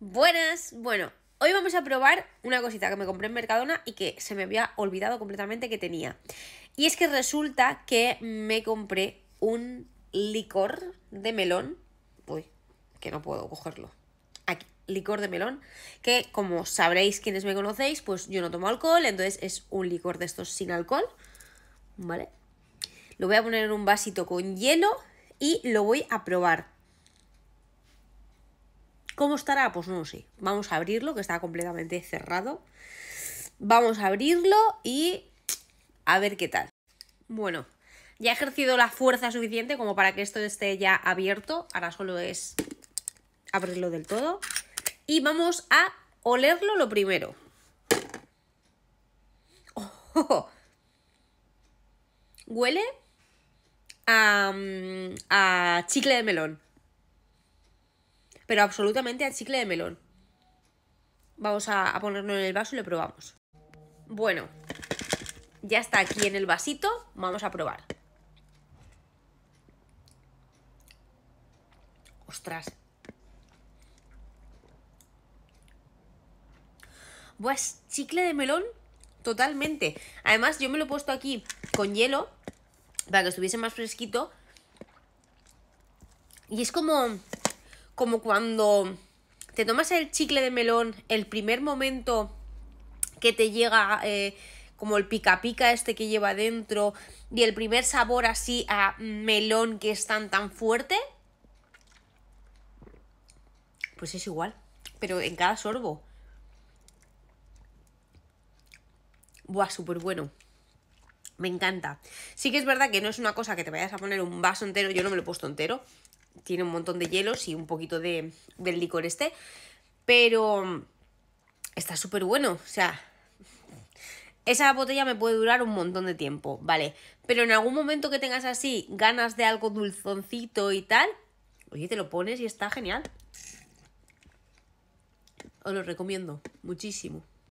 Buenas, bueno, hoy vamos a probar una cosita que me compré en Mercadona y que se me había olvidado completamente que tenía. Y es que resulta que me compré un licor de melón. Uy, que no puedo cogerlo. Aquí, licor de melón, que como sabréis quienes me conocéis, pues yo no tomo alcohol, entonces es un licor de estos sin alcohol, ¿vale? Lo voy a poner en un vasito con hielo y lo voy a probar. ¿Cómo estará? Pues no lo sé. Vamos a abrirlo, que está completamente cerrado. Vamos a abrirlo y a ver qué tal. Bueno, ya he ejercido la fuerza suficiente como para que esto esté ya abierto. Ahora solo es abrirlo del todo. Y vamos a olerlo lo primero. huele mm, a chicle de melón pero absolutamente al chicle de melón. Vamos a, ponerlo en el vaso y lo probamos. Bueno, ya está aquí en el vasito, vamos a probar. Ostras. Pues chicle de melón totalmente. Además, yo me lo he puesto aquí con hielo para que estuviese más fresquito. Y es como como cuando te tomas el chicle de melón, el primer momento que te llega eh, como el pica pica este que lleva dentro y el primer sabor así a melón que es tan tan fuerte, pues es igual, pero en cada sorbo. Buah, súper bueno. Me encanta. Sí que es verdad que no es una cosa que te vayas a poner un vaso entero, yo no me lo he puesto entero, tiene un montón de hielos y un poquito de, del licor este, pero mm, está súper bueno, o sea, esa botella me puede durar un montón de tiempo, ¿vale? Pero en algún momento que tengas así ganas de algo dulzoncito y tal, oye, te lo pones y está genial. Os lo recomiendo muchísimo.